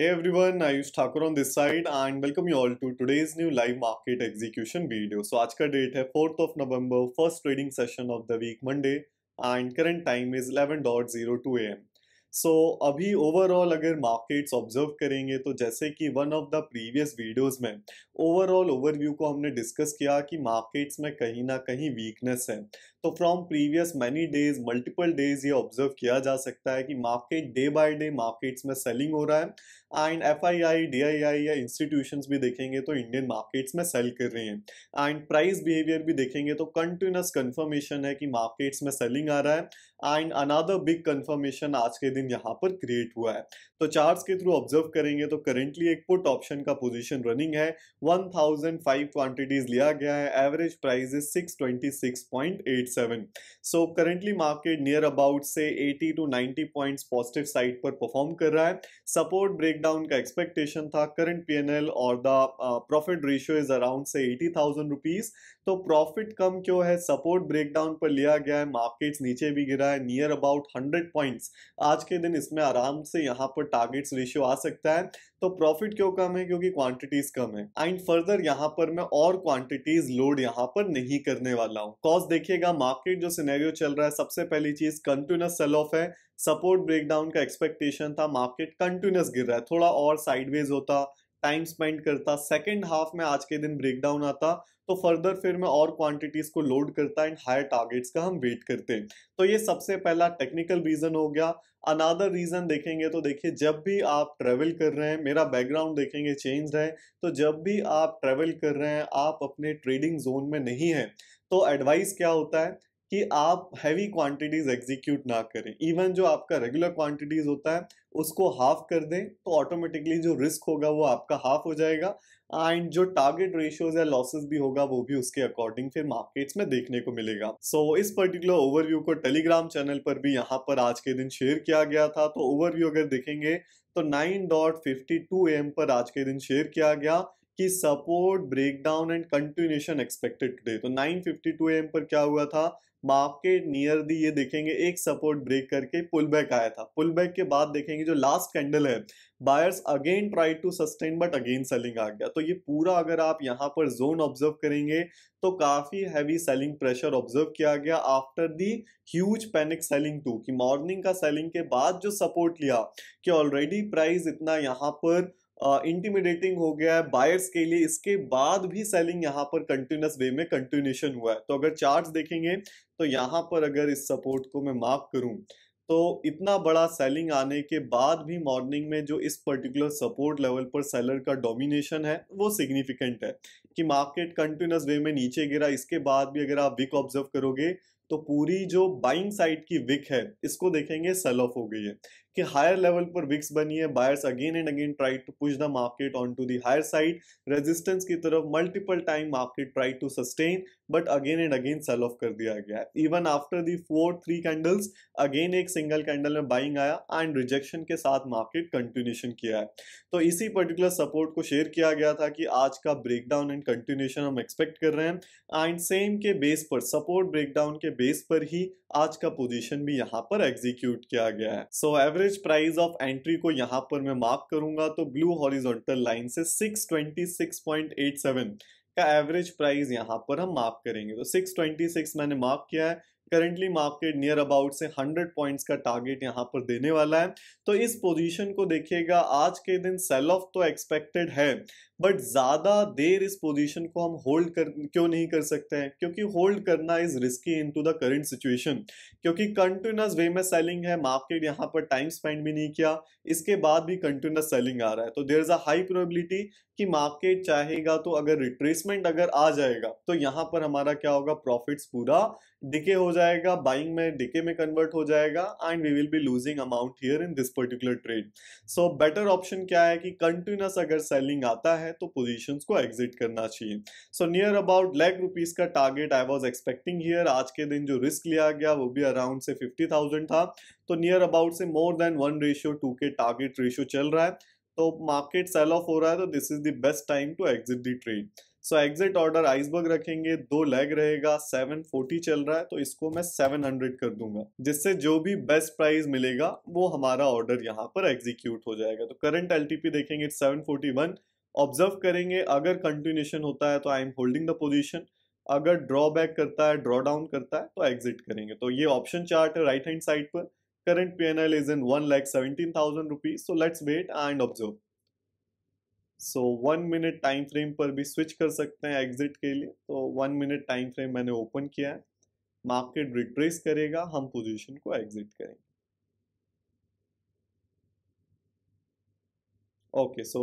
Hey everyone, Ayush Thakur on this side and welcome you all to today's new live market execution video. So आज का date है 4th of November, first trading session of the week Monday and current time is 11.02 am. so, अभी overall अगर markets observe करेंगे तो जैसे कि one of the previous videos में overall overview को हमने discuss किया कि markets में कहीं ना कहीं weakness है तो from previous many days multiple days ये ऑब्जर्व किया जा सकता है कि market day by day markets में सेलिंग हो रहा है and F I I D I I या इंस्टीट्यूशन भी देखेंगे तो इंडियन मार्केट्स में सेल कर रही हैं एंड प्राइस बिहेवियर भी देखेंगे तो कंटिन्यूस कन्फर्मेशन है कि मार्केट्स में सेलिंग आ रहा है एंड अनादर बिग कन्फर्मेशन आज के दिन यहाँ पर क्रिएट हुआ है तो चार्ट्स के थ्रू ऑब्जर्व करेंगे तो करेंटली एक पुट ऑप्शन का पोजिशन रनिंग है वन थाउजेंड फाइव क्वान्टिटीज लिया गया है average price is at 1.87 so currently market near about say 80 to 90 points positive side पर परफॉर्म कर रहा है सपोर्ट ब्रेकडाउन का एक्सपेक्टेशन था करंट पीएनएल और the profit ratio is around से एटी थाउजेंड रुपीज तो प्रॉफिट कम क्यों है सपोर्ट ब्रेकडाउन पर लिया गया है मार्केट्स नीचे भी गिरा है नियर अबाउट 100 पॉइंट्स आज के दिन इसमें आराम से यहाँ पर टारगेट्स रेशियो आ सकता है तो प्रॉफिट क्यों कम है क्योंकि क्वांटिटीज कम है एंड फर्दर यहां पर मैं और क्वांटिटीज लोड यहां पर नहीं करने वाला हूं कॉस्ट देखिएगा मार्केट जो सिनेरियो चल रहा है सबसे पहली चीज कंटिन्यूस सेल ऑफ है सपोर्ट ब्रेकडाउन का एक्सपेक्टेशन था मार्केट कंटिन्यूस गिर रहा है थोड़ा और साइडवेज होता टाइम स्पेंड करता सेकेंड हाफ में आज के दिन ब्रेकडाउन आता तो फर्दर फिर मैं और क्वांटिटीज को लोड करता एंड हायर टारगेट्स का हम वेट करते हैं तो ये सबसे पहला टेक्निकल रीजन हो गया अनादर रीजन देखेंगे तो देखिए जब भी आप ट्रेवल कर रहे हैं मेरा बैकग्राउंड देखेंगे चेंज है तो जब भी आप ट्रेवल कर रहे हैं आप अपने ट्रेडिंग जोन में नहीं है तो एडवाइस क्या होता है कि आप हैवी क्वांटिटीज़ एग्जीक्यूट ना करें इवन जो आपका रेगुलर क्वांटिटीज़ होता है उसको हाफ कर दें तो ऑटोमेटिकली जो रिस्क होगा वो आपका हाफ हो जाएगा एंड जो टारगेट रेशियोज या लॉसेस भी होगा वो भी उसके अकॉर्डिंग फिर मार्केट्स में देखने को मिलेगा सो so, इस पर्टिकुलर ओवरव्यू को टेलीग्राम चैनल पर भी यहाँ पर आज के दिन शेयर किया गया था तो ओवरव्यू अगर देखेंगे तो nine dot fifty two AM पर आज के दिन शेयर किया गया कि support breakdown and continuation expected today तो 952 एम पर क्या हुआ था मार्केट नियर दी ये देखेंगे एक सपोर्ट ब्रेक करके पुल बैक आया था पुल बैक के बाद देखेंगे जो लास्ट कैंडल है buyers again try to sustain but again selling आ गया तो ये पूरा अगर आप यहाँ पर जोन ऑब्जर्व करेंगे तो काफ़ी हैवी सेलिंग प्रेशर ऑब्जर्व किया गया after the huge panic selling to कि मॉर्निंग का सेलिंग के बाद जो सपोर्ट लिया कि ऑलरेडी प्राइस इतना यहाँ पर इंटीमिडेटिंग हो गया है बायर्स के लिए इसके बाद भी सेलिंग यहाँ पर कंटिन्यूस वे में कंटिन्यूशन हुआ है तो अगर चार्ट देखेंगे तो यहां पर अगर इस सपोर्ट को मैं मार्क करूँ तो इतना बड़ा सेलिंग आने के बाद भी मॉर्निंग में जो इस पर्टिकुलर सपोर्ट लेवल पर सेलर का डोमिनेशन है वो सिग्निफिकेंट है कि मार्केट कंटिन्यूस वे में नीचे गिरा इसके बाद भी अगर आप विक ऑब्जर्व करोगे तो पूरी जो बाइंग साइड की विक है इसको देखेंगे सेल ऑफ हो गई है कि हायर लेवल पर विक्स बनी है buyers again and again try to push the market on to the higher side resistance की तरफ multiple time market try to sustain but again and again sell off कर दिया गया even after the four three candles again एक single candle में buying आया and rejection के साथ मार्केट कंटिन्यूशन किया है तो इसी पर्टिकुलर सपोर्ट को शेयर किया गया था कि आज का ब्रेकडाउन एंड कंटिन्यूशन हम एक्सपेक्ट कर रहे हैं एंड सेम के बेस पर सपोर्ट ब्रेकडाउन के बेस पर ही आज का पोजिशन भी यहाँ पर एग्जीक्यूट किया गया है so so, average price of entry को यहां पर मैं मार्क करूंगा तो ब्लू हॉरिजॉन्टल लाइन से 626.87 का एवरेज प्राइस यहां पर हम मार्क करेंगे तो 626 मैंने मार्क किया है करेंटली मार्केट नियर अबाउट से 100 पॉइंट्स का टारगेट यहां पर देने वाला है तो इस पोजीशन को देखिएगा आज के दिन सेल ऑफ तो एक्सपेक्टेड है बट ज़्यादा देर इस पोजीशन को हम होल्ड कर क्यों नहीं कर सकते हैं क्योंकि होल्ड करना is risky in to the current situation क्योंकि कंटिन्यूस वे में सेलिंग है मार्केट यहाँ पर टाइम स्पेंड भी नहीं किया इसके बाद भी कंटिन्यूस सेलिंग आ रहा है तो there is a high probability कि मार्केट चाहेगा तो अगर रिट्रेसमेंट अगर आ जाएगा तो यहाँ पर हमारा क्या होगा प्रॉफिट्स पूरा डिके हो जाएगा बाइंग में डिके में कन्वर्ट हो जाएगा and we will be losing amount here in this particular trade so better option क्या है कि कंटिन्यूस अगर सेलिंग आता है है तो पोजीशंस को एग्जिट करना चाहिए so near about lakh rupees का target I was expecting here आज के दिन जो रिस्क लिया गया वो भी अराउंड से फिफ्टी थाउजेंड था तो नियर अबाउट से more than one ratio two के टारगेट रेशियो चल रहा है तो मार्केट सेल ऑफ हो रहा है तो this is the best time to exit the trade so exit order iceberg रखेंगे दो लेग रहेगा सेवन फोर्टी चल रहा है तो इसको मैं सेवन हंड्रेड कर दूंगा जिससे जो भी बेस्ट प्राइस मिलेगा वो हमारा ऑर्डर यहाँ पर एग्जीक्यूट हो जाएगा तो करंट एल देखेंगे सेवन फोर्टी वन ऑब्जर्व करेंगे अगर कंटिन्यूशन होता है तो I am holding the position अगर ड्रॉ बैक करता है ड्रॉ डाउन करता है तो एग्जिट करेंगे तो ये ऑप्शन चार्ट है राइट हैंड साइड पर L is in one 1 seventeen thousand rupees so let's wait and observe so one minute time frame पर भी स्विच कर सकते हैं एग्जिट के लिए तो वन मिनट टाइम फ्रेम मैंने ओपन किया है मार्केट रिट्रेस करेगा हम पोजिशन को एग्जिट करेंगे ओके सो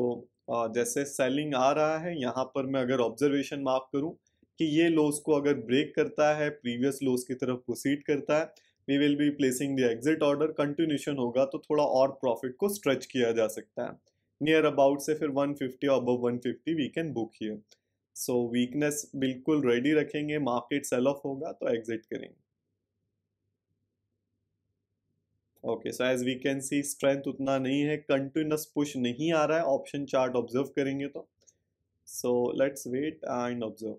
जैसे सेलिंग आ रहा है यहाँ पर मैं अगर ऑब्जर्वेशन मार्क करूँ कि ये लोस को अगर ब्रेक करता है प्रीवियस लोस की तरफ प्रोसीड करता है we will be placing the exit order continuation होगा तो थोड़ा और प्रॉफिट को स्ट्रेच किया जा सकता है नियर अबाउट से फिर 150 और above fifty we can book ही सो वीकनेस बिल्कुल रेडी रखेंगे मार्केट सेल ऑफ होगा तो एग्जिट करेंगे okay so as we can see strength उतना नहीं है कंटिन्यूस पुश नहीं आ रहा है ऑप्शन चार्ट ऑब्जर्व करेंगे तो so let's wait and observe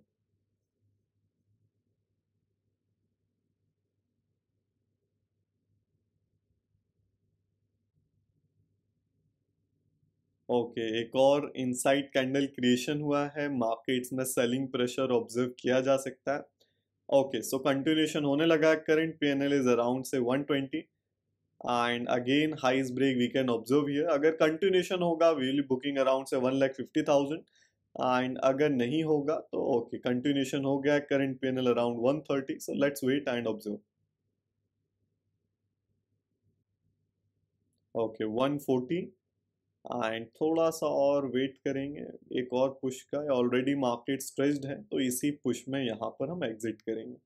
okay okay, एक और इनसाइड कैंडल क्रिएशन हुआ है मार्केट्स में सेलिंग प्रेशर ऑब्जर्व किया जा सकता है ओके सो कंटिन्यूशन होने लगा current P N L is around से 120 and again highs break we can observe ये अगर कंटिन्यूशन होगा वी विल बुकिंग अराउंड से one lakh fifty thousand and अगर नहीं होगा तो ओके okay, कंटिन्यूशन हो गया current PNL around one thirty so let's wait and observe okay one forty and थोड़ा सा और वेट करेंगे एक और पुश का ऑलरेडी मार्केट स्ट्रेस्ड है तो इसी पुश में यहाँ पर हम एग्जिट करेंगे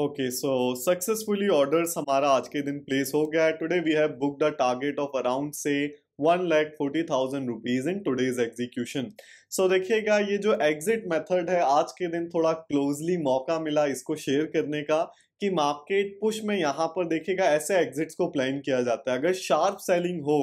ओके सो सक्सेसफुली ऑर्डर्स हमारा आज के दिन प्लेस हो गया है today we have book the target of around से one lakh forty thousand rupees in today's execution so देखिएगा ये जो एग्जिट मेथड है आज के दिन थोड़ा क्लोजली मौका मिला इसको शेयर करने का कि मार्केट पुश में यहाँ पर देखिएगा ऐसे एग्जिट्स को प्लान किया जाता है अगर शार्प सेलिंग हो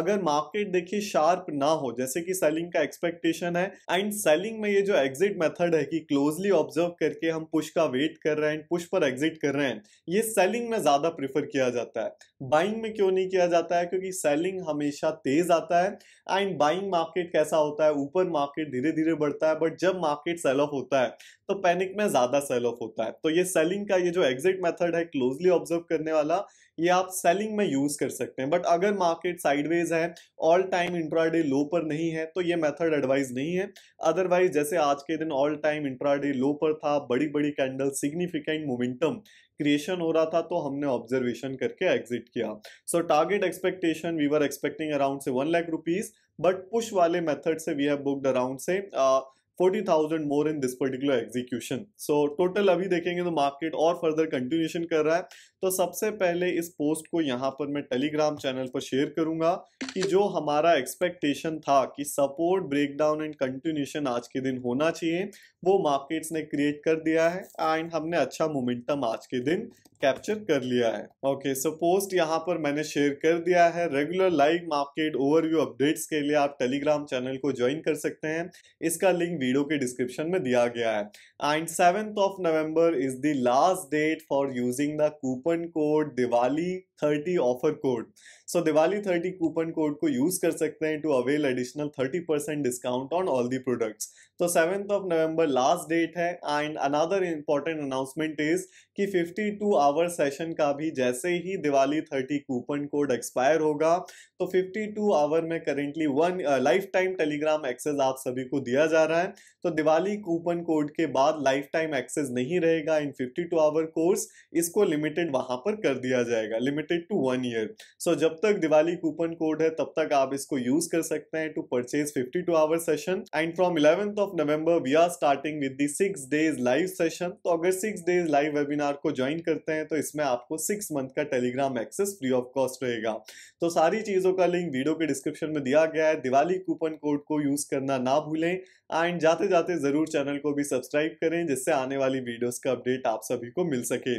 अगर मार्केट देखिए शार्प ना हो जैसे कि सेलिंग का एक्सपेक्टेशन है एंड सेलिंग में ये जो एग्जिट मेथड है कि क्लोजली ऑब्जर्व करके हम पुश का वेट कर रहे हैं पुश पर एग्जिट कर रहे हैं ये सेलिंग में ज़्यादा प्रीफर किया जाता है बाइंग में क्यों नहीं किया जाता है क्योंकि सेलिंग हमेशा तेज आता है एंड बाइंग मार्केट कैसा होता है ऊपर मार्केट धीरे धीरे बढ़ता है बट जब मार्केट सेल ऑफ होता है तो पैनिक में ज़्यादा सेल ऑफ होता है तो ये सेलिंग का ये जो एग्जिट मेथड है क्लोजली ऑब्जर्व करने वाला ये आप सेलिंग में यूज कर सकते हैं बट अगर मार्केट साइडवेज है ऑल टाइम इंट्राडे लो पर नहीं है तो ये मेथड एडवाइज नहीं है अदरवाइज जैसे आज के दिन ऑल टाइम इंट्राडे लो पर था बड़ी बड़ी कैंडल सिग्निफिकेंट मोमेंटम क्रिएशन हो रहा था तो हमने ऑब्जर्वेशन करके एग्जिट किया so target expectation we were expecting around से one lakh rupees but push वाले मेथड से वी हैव बुक्ड अराउंड से uh, forty thousand more in this particular execution so total अभी देखेंगे तो मार्केट और फर्दर कंटिन्यूशन कर रहा है तो सबसे पहले इस पोस्ट को यहाँ पर मैं टेलीग्राम चैनल पर शेयर करूंगा कि जो हमारा एक्सपेक्टेशन था कि सपोर्ट ब्रेकडाउन एंड कंटिन्यूशन आज के दिन होना चाहिए वो मार्केट्स ने क्रिएट कर दिया है एंड हमने अच्छा मोमेंटम आज के दिन कैप्चर कर लिया है ओके सो पोस्ट यहाँ पर मैंने शेयर कर दिया है regular live market overview updates के लिए आप टेलीग्राम चैनल को ज्वाइन कर सकते हैं इसका लिंक वीडियो के डिस्क्रिप्शन में दिया गया है and seventh of November is the last date for using the coupon code Diwali thirty offer code so Diwali thirty coupon code को यूज़ कर सकते हैं to avail additional thirty percent discount on all the products तो seventh of November last date है and another important announcement is कि fifty two hour session का भी जैसे ही Diwali thirty coupon code expire होगा तो फिफ्टी टू आवर में currently one life time Telegram access आप सभी को दिया जा रहा है तो दिवाली कूपन कोड के बाद लाइफ टाइम एक्सेस नहीं रहेगा in fifty two hour course इसको लिमिटेड वहां पर कर दिया जाएगा limited limited to one year so जब तक दिवाली कूपन कोड है तब तक आप इसको यूज कर सकते हैं to purchase fifty two hour session and from eleventh of November we are starting with the six days live session तो अगर सिक्स डेज लाइव वेबिनार को ज्वाइन करते हैं तो इसमें आपको सिक्स मंथ का Telegram access free of cost रहेगा तो सारी चीज़ों का लिंक वीडियो के डिस्क्रिप्शन में दिया गया है दिवाली कूपन कोड को यूज करना ना भूलें एंड जाते जाते ज़रूर चैनल को भी सब्सक्राइब करें जिससे आने वाली वीडियोस का अपडेट आप सभी को मिल सके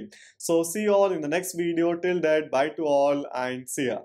so see all in the next video till that Bye to all and see ya.